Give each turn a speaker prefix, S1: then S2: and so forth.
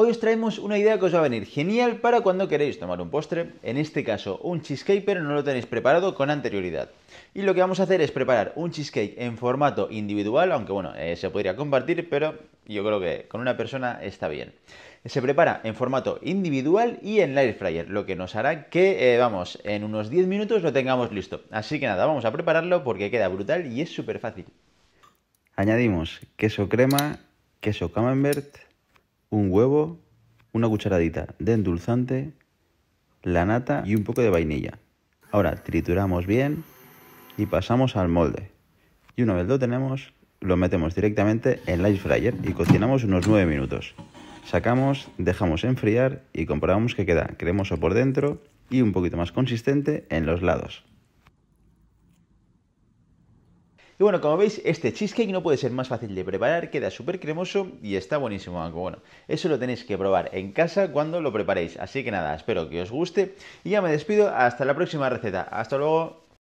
S1: Hoy os traemos una idea que os va a venir genial para cuando queréis tomar un postre, en este caso un cheesecake, pero no lo tenéis preparado con anterioridad. Y lo que vamos a hacer es preparar un cheesecake en formato individual, aunque bueno, eh, se podría compartir, pero yo creo que con una persona está bien. Se prepara en formato individual y en air fryer, lo que nos hará que, eh, vamos, en unos 10 minutos lo tengamos listo. Así que nada, vamos a prepararlo porque queda brutal y es súper fácil. Añadimos queso crema, queso camembert, un huevo, una cucharadita de endulzante, la nata y un poco de vainilla. Ahora trituramos bien y pasamos al molde. Y una vez lo tenemos, lo metemos directamente en la air fryer y cocinamos unos 9 minutos. Sacamos, dejamos enfriar y comprobamos que queda cremoso por dentro y un poquito más consistente en los lados. Y bueno, como veis, este cheesecake no puede ser más fácil de preparar, queda súper cremoso y está buenísimo, aunque bueno, eso lo tenéis que probar en casa cuando lo preparéis. Así que nada, espero que os guste y ya me despido, hasta la próxima receta. Hasta luego.